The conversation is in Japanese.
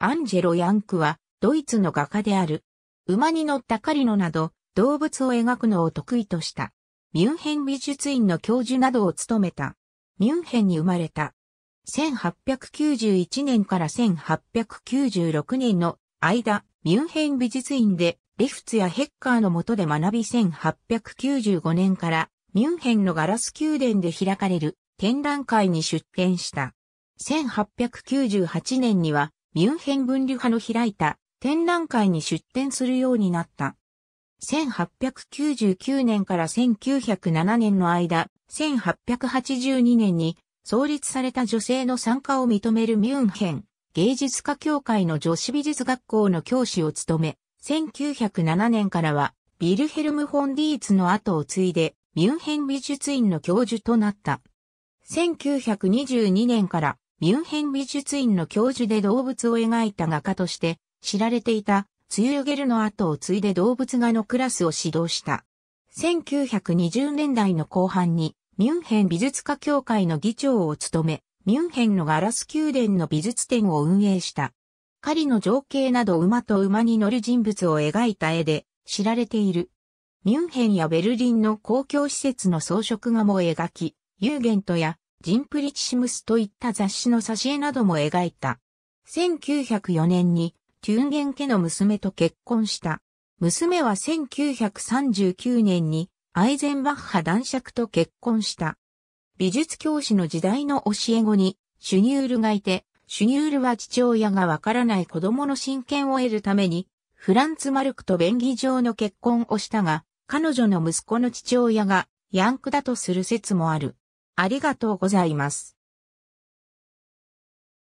アンジェロ・ヤンクは、ドイツの画家である。馬に乗った狩野など、動物を描くのを得意とした。ミュンヘン美術院の教授などを務めた。ミュンヘンに生まれた。1891年から1896年の間、ミュンヘン美術院で、リフツやヘッカーの下で学び1895年から、ミュンヘンのガラス宮殿で開かれる展覧会に出展した。1898年には、ミュンヘン分離派の開いた展覧会に出展するようになった。1899年から1907年の間、1882年に創立された女性の参加を認めるミュンヘン芸術家協会の女子美術学校の教師を務め、1907年からはビルヘルム・フォン・ディーツの後を継いでミュンヘン美術院の教授となった。1922年からミュンヘン美術院の教授で動物を描いた画家として知られていたツユヨゲルの後を継いで動物画のクラスを指導した。1920年代の後半にミュンヘン美術家協会の議長を務め、ミュンヘンのガラス宮殿の美術展を運営した。狩りの情景など馬と馬に乗る人物を描いた絵で知られている。ミュンヘンやベルリンの公共施設の装飾画も描き、ユーゲントやジンプリチシムスといった雑誌の挿絵なども描いた。1904年に、チュンゲン家の娘と結婚した。娘は1939年に、アイゼンバッハ男爵と結婚した。美術教師の時代の教え子に、シュニュールがいて、シュニュールは父親がわからない子供の親権を得るために、フランツ・マルクと便宜上の結婚をしたが、彼女の息子の父親がヤンクだとする説もある。ありがとうございます。